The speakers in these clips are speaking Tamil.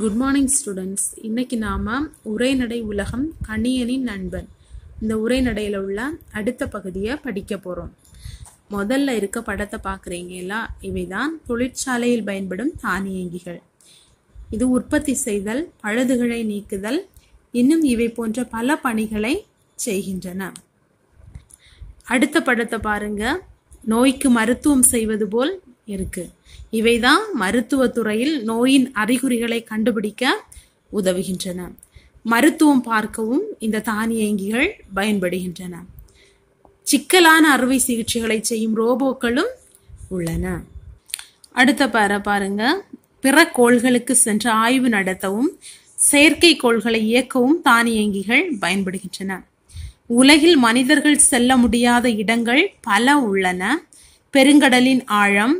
குட் மார்னிங் ஸ்டூடெண்ட்ஸ் இன்றைக்கி நாம் உரைநடை உலகம் கணியனின் நண்பன் இந்த உரைநடையில் உள்ள அடுத்த பகுதியை படிக்க போகிறோம் முதல்ல இருக்க படத்தை பார்க்குறீங்களா இவை தான் தொழிற்சாலையில் பயன்படும் தானியங்கிகள் இது உற்பத்தி செய்தல் பழுதுகளை நீக்குதல் இன்னும் இவை போன்ற பல பணிகளை செய்கின்றன அடுத்த படத்தை பாருங்கள் நோய்க்கு மருத்துவம் செய்வது போல் இருக்குது இவை தான் மருத்துவத்துறையில் நோயின் அறிகுறிகளை கண்டுபிடிக்க உதவுகின்றன மருத்துவம் பார்க்கவும் இந்த தானியங்கிகள் பயன்படுகின்றன சிக்கலான அறுவை சிகிச்சைகளை செய்யும் ரோபோக்களும் உள்ளன அடுத்த பார பாருங்க பிற கோள்களுக்கு சென்று ஆய்வு நடத்தவும் செயற்கை கோள்களை இயக்கவும் தானியங்கிகள் பயன்படுகின்றன உலகில் மனிதர்கள் செல்ல முடியாத இடங்கள் பல உள்ளன பெருங்கடலின் ஆழம்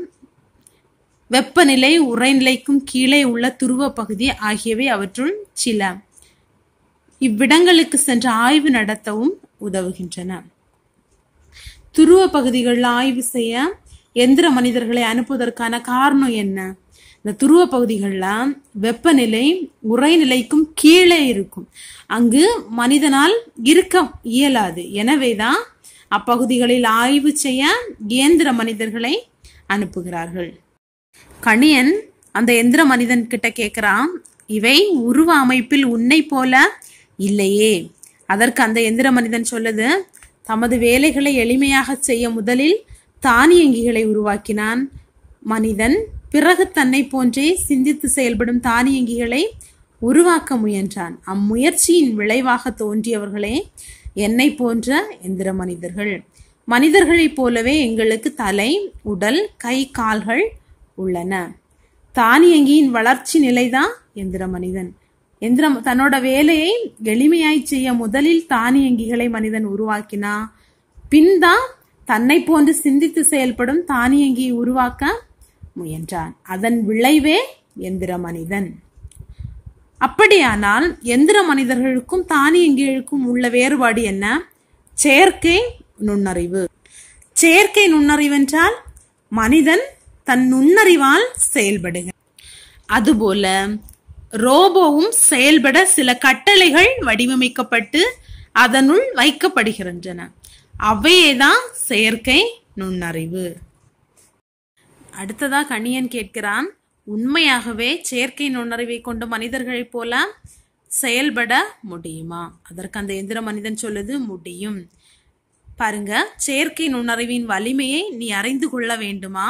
வெப்பநிலை உறைநிலைக்கும் கீழே உள்ள துருவ பகுதி ஆகியவை அவற்றுள் சில இவ்விடங்களுக்கு சென்று ஆய்வு நடத்தவும் உதவுகின்றன துருவ பகுதிகளில் ஆய்வு செய்ய எந்திர மனிதர்களை அனுப்புவதற்கான காரணம் என்ன இந்த துருவ பகுதிகளில் வெப்பநிலை உரைநிலைக்கும் கீழே இருக்கும் அங்கு மனிதனால் இருக்க இயலாது எனவேதான் அப்பகுதிகளில் ஆய்வு செய்ய இயந்திர மனிதர்களை அனுப்புகிறார்கள் கணியன் அந்த எந்திர மனிதன் கிட்ட கேட்குறான் இவை உருவ அமைப்பில் உன்னை போல இல்லையே அதற்கு அந்த எந்திர மனிதன் சொல்லுது தமது வேலைகளை எளிமையாக செய்ய முதலில் தானியங்கிகளை உருவாக்கினான் மனிதன் பிறகு தன்னை போன்றே சிந்தித்து செயல்படும் தானியங்கிகளை உருவாக்க முயன்றான் அம்முயற்சியின் விளைவாக தோன்றியவர்களே என்னை போன்ற எந்திர மனிதர்கள் மனிதர்களைப் போலவே எங்களுக்கு தலை உடல் கை கால்கள் உள்ளன தானியங்கியின் வளர்ச்சி நிலைதான் எந்திர மனிதன் எந்திரம் தன்னோட வேலையை எளிமையாய் செய்ய முதலில் தானியங்கிகளை மனிதன் உருவாக்கினா பின்தான் தன்னை போன்று சிந்தித்து செயல்படும் தானியங்கியை உருவாக்க முயன்றான் அதன் விளைவே எந்திர மனிதன் அப்படியானால் எந்திர மனிதர்களுக்கும் தானியங்கிகளுக்கும் உள்ள வேறுபாடு என்ன செயற்கை நுண்ணறிவு செயற்கை நுண்ணறிவென்றால் மனிதன் தன் நுண்ணறிவால் செயல்படுக அதுபோல ரோபோவும் செயல்பட சில கட்டளைகள் வடிவமைக்கப்பட்டு அதனுள் வைக்கப்படுகின்றன அவையேதான் செயற்கை நுண்ணறிவு அடுத்ததா கணியன் கேட்கிறான் உண்மையாகவே செயற்கை நுண்ணறிவை கொண்டு மனிதர்களைப் போல செயல்பட முடியுமா அதற்கு அந்த எந்திர மனிதன் சொல்லுது முடியும் பாருங்க செயற்கை நுண்ணறிவின் வலிமையை நீ அறிந்து கொள்ள வேண்டுமா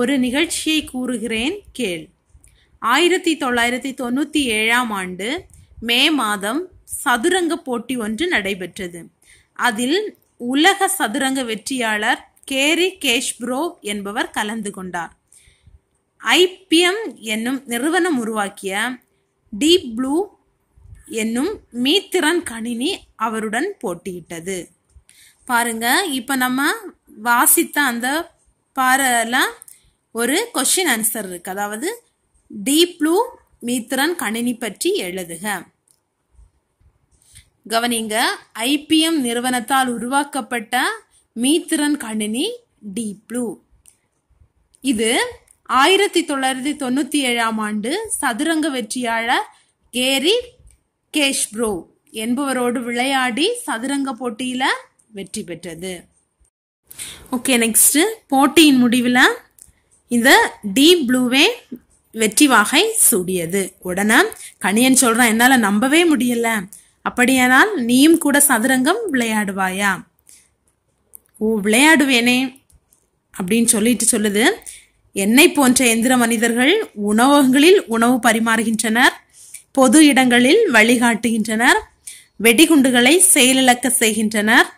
ஒரு நிகழ்ச்சியை கூறுகிறேன் கேள் ஆயிரத்தி தொள்ளாயிரத்தி தொண்ணூற்றி ஏழாம் ஆண்டு மே மாதம் சதுரங்க போட்டி ஒன்று நடைபெற்றது அதில் உலக சதுரங்க வெற்றியாளர் கேரி கேஷ்ப்ரோ என்பவர் கலந்து கொண்டார் ஐபிஎம் என்னும் நிறுவனம் உருவாக்கிய டீப் ப்ளூ என்னும் மீத்திறன் கணினி அவருடன் போட்டியிட்டது பாருங்க இப்போ நம்ம வாசித்த அந்த பாறலாம் ஒரு கொஷின் ஆன்சர் இருக்கு அதாவது டீப் ப்ளூ மீத்திரன் கணினி பற்றி எழுதுக கவனிங்க ஐபிஎம் நிறுவனத்தால் உருவாக்கப்பட்ட மீத்திரன் கணினி டீப் ப்ளூ இது ஆயிரத்தி தொள்ளாயிரத்தி தொண்ணூற்றி ஏழாம் ஆண்டு சதுரங்க வெற்றியாளர் கேரி கேஷ்ப்ரோ என்பவரோடு விளையாடி சதுரங்க போட்டியில் வெற்றி பெற்றது ஓகே நெக்ஸ்ட் போட்டியின் முடிவில் இந்த டீப் ப்ளூவே வெற்றி வாகை சூடியது உடனே கணியன் சொல்றான் என்னால நம்பவே முடியல அப்படியானால் நீயும் கூட சதுரங்கம் விளையாடுவாயா ஓ விளையாடுவேனே அப்படின்னு சொல்லிட்டு சொல்லுது என்னை போன்ற எந்திர மனிதர்கள் உணவகங்களில் உணவு பரிமாறுகின்றனர் பொது இடங்களில் வழிகாட்டுகின்றனர் வெடிகுண்டுகளை செயலிழக்க செய்கின்றனர்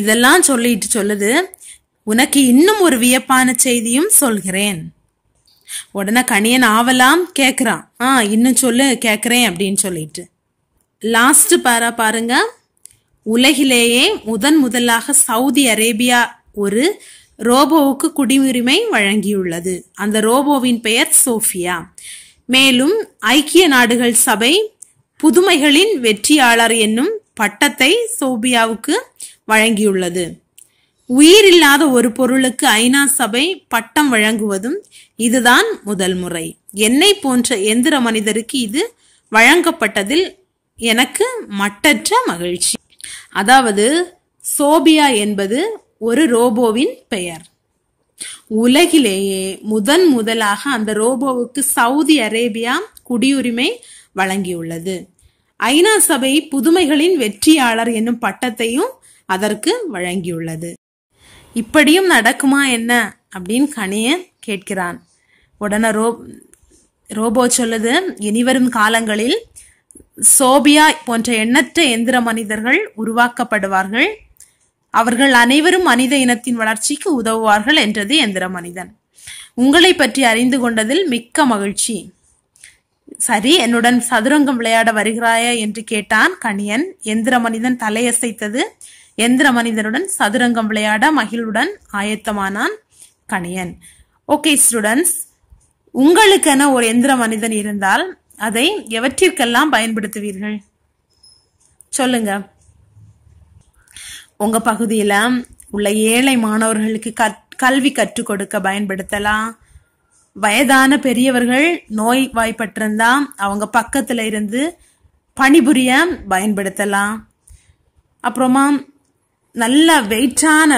இதெல்லாம் சொல்லிட்டு சொல்லுது உனக்கு இன்னும் ஒரு வியப்பான செய்தியும் சொல்கிறேன் உடனே கணியன் ஆவலாம் கேட்குறான் ஆ இன்னும் சொல்லு கேட்குறேன் அப்படின்னு சொல்லிட்டு லாஸ்ட் பாரா பாருங்க உலகிலேயே முதன் முதலாக சவுதி அரேபியா ஒரு ரோபோவுக்கு குடியுரிமை வழங்கியுள்ளது அந்த ரோபோவின் பெயர் சோஃபியா மேலும் ஐக்கிய நாடுகள் சபை புதுமைகளின் வெற்றியாளர் என்னும் பட்டத்தை சோபியாவுக்கு வழங்கியுள்ளது உயிரில்லாத ஒரு பொருளுக்கு ஐநா சபை பட்டம் வழங்குவதும் இதுதான் முதல் முறை என்னை போன்ற எந்திர மனிதருக்கு இது வழங்கப்பட்டதில் எனக்கு மட்டற்ற மகிழ்ச்சி அதாவது சோபியா என்பது ஒரு ரோபோவின் பெயர் உலகிலேயே முதன் முதலாக அந்த ரோபோவுக்கு சவுதி அரேபியா குடியுரிமை வழங்கியுள்ளது ஐநா சபை புதுமைகளின் வெற்றியாளர் என்னும் பட்டத்தையும் அதற்கு வழங்கியுள்ளது இப்படியும் நடக்குமா என்ன அப்படின்னு கணியன் கேட்கிறான் உடனே ரோ ரோபோ சொல்லுது இனிவரும் காலங்களில் சோபியா போன்ற எண்ணற்ற எந்திர மனிதர்கள் உருவாக்கப்படுவார்கள் அவர்கள் அனைவரும் மனித இனத்தின் வளர்ச்சிக்கு உதவுவார்கள் என்றது எந்திர மனிதன் உங்களை பற்றி அறிந்து கொண்டதில் மிக்க மகிழ்ச்சி சரி என்னுடன் சதுரங்கம் விளையாட வருகிறாயா என்று கேட்டான் கணியன் எந்திர மனிதன் தலையசைத்தது எந்திர மனிதனுடன் சதுரங்கம் விளையாட மகிழுடன் ஆயத்தமானான் கணியன் ஓகே ஸ்டூடெண்ட்ஸ் உங்களுக்கென ஒரு எந்திர மனிதன் இருந்தால் அதை எவற்றிற்கெல்லாம் பயன்படுத்துவீர்கள் சொல்லுங்க உங்க பகுதியில உள்ள ஏழை மாணவர்களுக்கு கல்வி கற்றுக் கொடுக்க பயன்படுத்தலாம் வயதான பெரியவர்கள் நோய் வாய்ப்பட்டிருந்தா அவங்க பக்கத்துல இருந்து பணிபுரிய பயன்படுத்தலாம் அப்புறமா நல்ல வெயிட்டான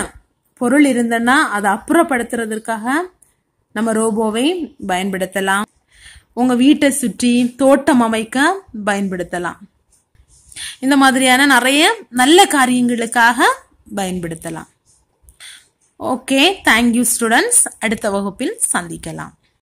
பொருள் இருந்ததுன்னா அதை அப்புறப்படுத்துறதுக்காக நம்ம ரோபோவை பயன்படுத்தலாம் உங்கள் வீட்டை சுற்றி தோட்டம் அமைக்க பயன்படுத்தலாம் இந்த மாதிரியான நிறைய நல்ல காரியங்களுக்காக பயன்படுத்தலாம் ஓகே தேங்க்யூ ஸ்டூடெண்ட்ஸ் அடுத்த வகுப்பில் சந்திக்கலாம்